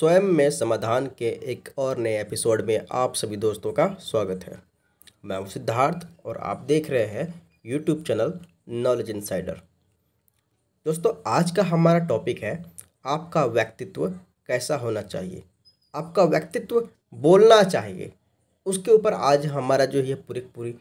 स्वयं में समाधान के एक और नए एपिसोड में आप सभी दोस्तों का स्वागत है मैं हूं सिद्धार्थ और आप देख रहे हैं यूट्यूब चैनल नॉलेज इनसाइडर दोस्तों आज का हमारा टॉपिक है आपका व्यक्तित्व कैसा होना चाहिए आपका व्यक्तित्व बोलना चाहिए उसके ऊपर आज हमारा जो है पूरी पूरी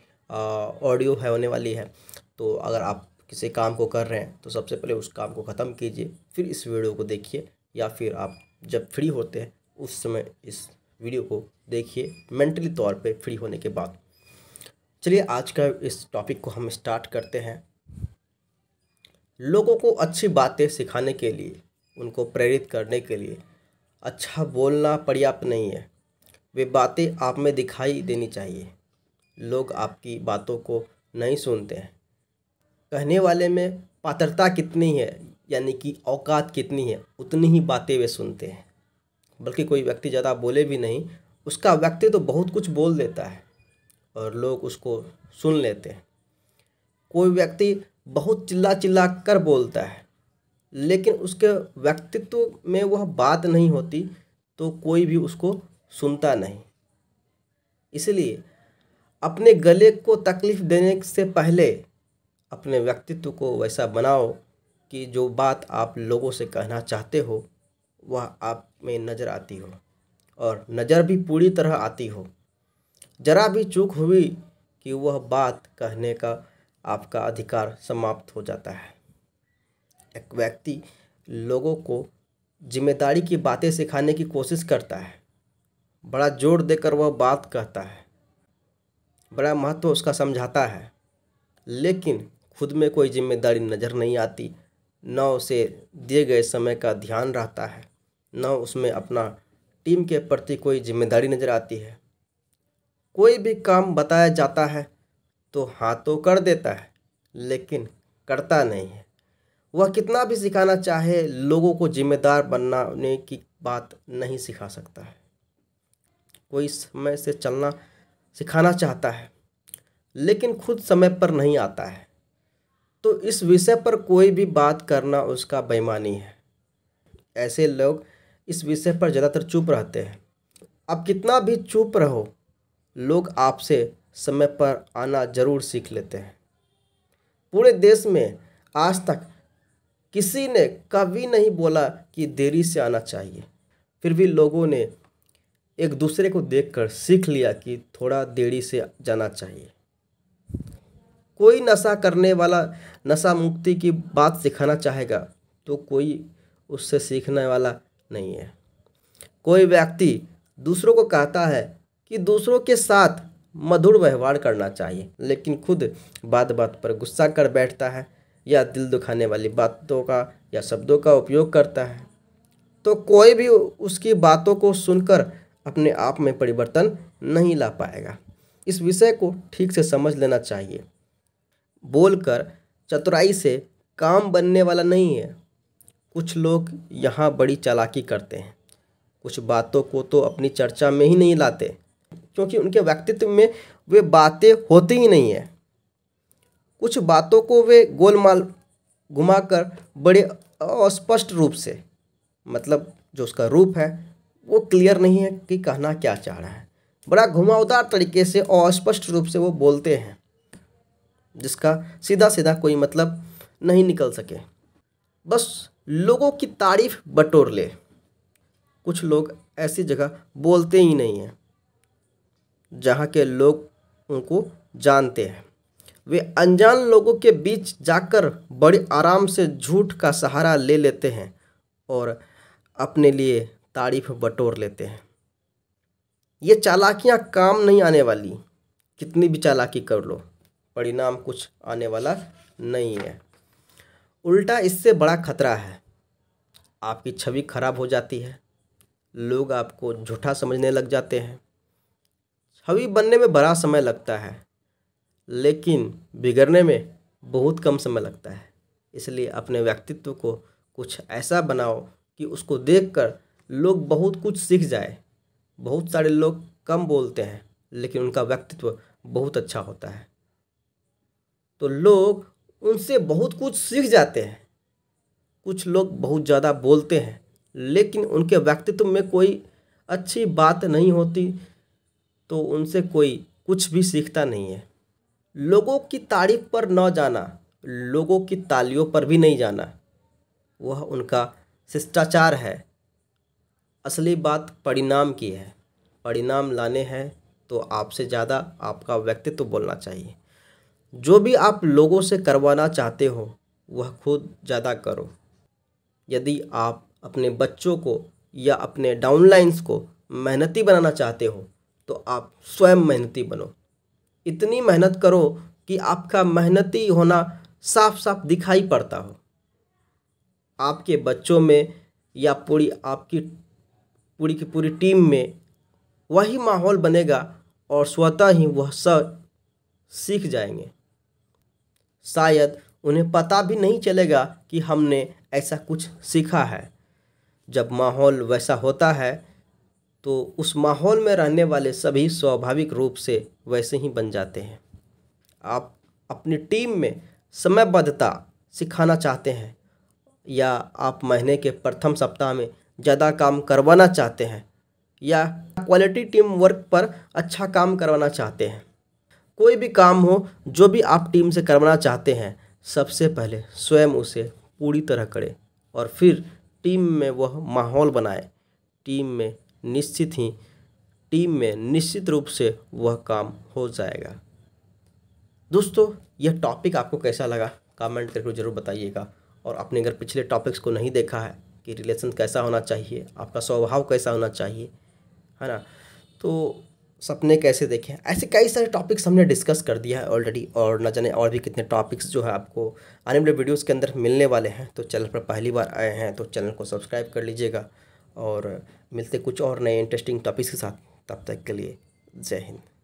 ऑडियो है होने वाली है तो अगर आप किसी काम को कर रहे हैं तो सबसे पहले उस काम को ख़त्म कीजिए फिर इस वीडियो को देखिए या फिर आप जब फ्री होते हैं उस समय इस वीडियो को देखिए मेंटली तौर पे फ्री होने के बाद चलिए आज का इस टॉपिक को हम स्टार्ट करते हैं लोगों को अच्छी बातें सिखाने के लिए उनको प्रेरित करने के लिए अच्छा बोलना पर्याप्त नहीं है वे बातें आप में दिखाई देनी चाहिए लोग आपकी बातों को नहीं सुनते हैं कहने वाले में पात्रता कितनी है यानी कि औकात कितनी है उतनी ही बातें वे सुनते हैं बल्कि कोई व्यक्ति ज़्यादा बोले भी नहीं उसका व्यक्ति तो बहुत कुछ बोल देता है और लोग उसको सुन लेते हैं कोई व्यक्ति बहुत चिल्ला चिल्ला कर बोलता है लेकिन उसके व्यक्तित्व में वह बात नहीं होती तो कोई भी उसको सुनता नहीं इसलिए अपने गले को तकलीफ़ देने से पहले अपने व्यक्तित्व को वैसा बनाओ कि जो बात आप लोगों से कहना चाहते हो वह आप में नज़र आती हो और नज़र भी पूरी तरह आती हो जरा भी चूक हुई कि वह बात कहने का आपका अधिकार समाप्त हो जाता है एक व्यक्ति लोगों को जिम्मेदारी की बातें सिखाने की कोशिश करता है बड़ा जोर देकर वह बात कहता है बड़ा महत्व उसका समझाता है लेकिन खुद में कोई जिम्मेदारी नज़र नहीं आती न उसे दिए गए समय का ध्यान रहता है न उसमें अपना टीम के प्रति कोई जिम्मेदारी नज़र आती है कोई भी काम बताया जाता है तो हाँ तो कर देता है लेकिन करता नहीं है वह कितना भी सिखाना चाहे लोगों को जिम्मेदार बनाने की बात नहीं सिखा सकता है कोई समय से चलना सिखाना चाहता है लेकिन खुद समय पर नहीं आता है तो इस विषय पर कोई भी बात करना उसका बेईमानी है ऐसे लोग इस विषय पर ज़्यादातर चुप रहते हैं अब कितना भी चुप रहो लोग आपसे समय पर आना ज़रूर सीख लेते हैं पूरे देश में आज तक किसी ने कभी नहीं बोला कि देरी से आना चाहिए फिर भी लोगों ने एक दूसरे को देखकर सीख लिया कि थोड़ा देरी से जाना चाहिए कोई नशा करने वाला नशा मुक्ति की बात सिखाना चाहेगा तो कोई उससे सीखने वाला नहीं है कोई व्यक्ति दूसरों को कहता है कि दूसरों के साथ मधुर व्यवहार करना चाहिए लेकिन खुद बात बात पर गुस्सा कर बैठता है या दिल दुखाने वाली बातों का या शब्दों का उपयोग करता है तो कोई भी उसकी बातों को सुनकर अपने आप में परिवर्तन नहीं ला पाएगा इस विषय को ठीक से समझ लेना चाहिए बोलकर चतुराई से काम बनने वाला नहीं है कुछ लोग यहाँ बड़ी चालाकी करते हैं कुछ बातों को तो अपनी चर्चा में ही नहीं लाते क्योंकि उनके व्यक्तित्व में वे बातें होती ही नहीं है कुछ बातों को वे गोलमाल घुमाकर बड़े अस्पष्ट रूप से मतलब जो उसका रूप है वो क्लियर नहीं है कि कहना क्या चाह रहा है बड़ा घुमावदार तरीके से अस्पष्ट रूप से वो बोलते हैं जिसका सीधा सीधा कोई मतलब नहीं निकल सके बस लोगों की तारीफ बटोर ले कुछ लोग ऐसी जगह बोलते ही नहीं हैं जहाँ के लोग उनको जानते हैं वे अनजान लोगों के बीच जाकर बड़े आराम से झूठ का सहारा ले लेते हैं और अपने लिए तारीफ बटोर लेते हैं ये चालाकियाँ काम नहीं आने वाली कितनी भी चालाकी कर लो परिणाम कुछ आने वाला नहीं है उल्टा इससे बड़ा खतरा है आपकी छवि खराब हो जाती है लोग आपको झूठा समझने लग जाते हैं छवि बनने में बड़ा समय लगता है लेकिन बिगड़ने में बहुत कम समय लगता है इसलिए अपने व्यक्तित्व को कुछ ऐसा बनाओ कि उसको देखकर लोग बहुत कुछ सीख जाए बहुत सारे लोग कम बोलते हैं लेकिन उनका व्यक्तित्व बहुत अच्छा होता है तो लोग उनसे बहुत कुछ सीख जाते हैं कुछ लोग बहुत ज़्यादा बोलते हैं लेकिन उनके व्यक्तित्व में कोई अच्छी बात नहीं होती तो उनसे कोई कुछ भी सीखता नहीं है लोगों की तारीफ पर न जाना लोगों की तालियों पर भी नहीं जाना वह उनका शिष्टाचार है असली बात परिणाम की है परिणाम लाने हैं तो आपसे ज़्यादा आपका व्यक्तित्व बोलना चाहिए जो भी आप लोगों से करवाना चाहते हो वह खुद ज़्यादा करो यदि आप अपने बच्चों को या अपने डाउनलाइंस को मेहनती बनाना चाहते हो तो आप स्वयं मेहनती बनो इतनी मेहनत करो कि आपका मेहनती होना साफ साफ दिखाई पड़ता हो आपके बच्चों में या पूरी आपकी पूरी की पूरी टीम में वही माहौल बनेगा और स्वतः ही वह सब सीख जाएंगे शायद उन्हें पता भी नहीं चलेगा कि हमने ऐसा कुछ सीखा है जब माहौल वैसा होता है तो उस माहौल में रहने वाले सभी स्वाभाविक रूप से वैसे ही बन जाते हैं आप अपनी टीम में समयबद्धता सिखाना चाहते हैं या आप महीने के प्रथम सप्ताह में ज़्यादा काम करवाना चाहते हैं या क्वालिटी टीम वर्क पर अच्छा काम करवाना चाहते हैं कोई भी काम हो जो भी आप टीम से करवाना चाहते हैं सबसे पहले स्वयं उसे पूरी तरह करें और फिर टीम में वह माहौल बनाए टीम में निश्चित ही टीम में निश्चित रूप से वह काम हो जाएगा दोस्तों यह टॉपिक आपको कैसा लगा कमेंट करके ज़रूर बताइएगा और आपने अगर पिछले टॉपिक्स को नहीं देखा है कि रिलेशन कैसा होना चाहिए आपका स्वभाव कैसा होना चाहिए है ना तो सपने कैसे देखें ऐसे कई सारे टॉपिक्स हमने डिस्कस कर दिया है ऑलरेडी और न जाने और भी कितने टॉपिक्स जो है आपको आने वाले वीडियोज़ के अंदर मिलने वाले हैं तो चैनल पर पहली बार आए हैं तो चैनल को सब्सक्राइब कर लीजिएगा और मिलते कुछ और नए इंटरेस्टिंग टॉपिक्स के साथ तब तक के लिए जय हिंद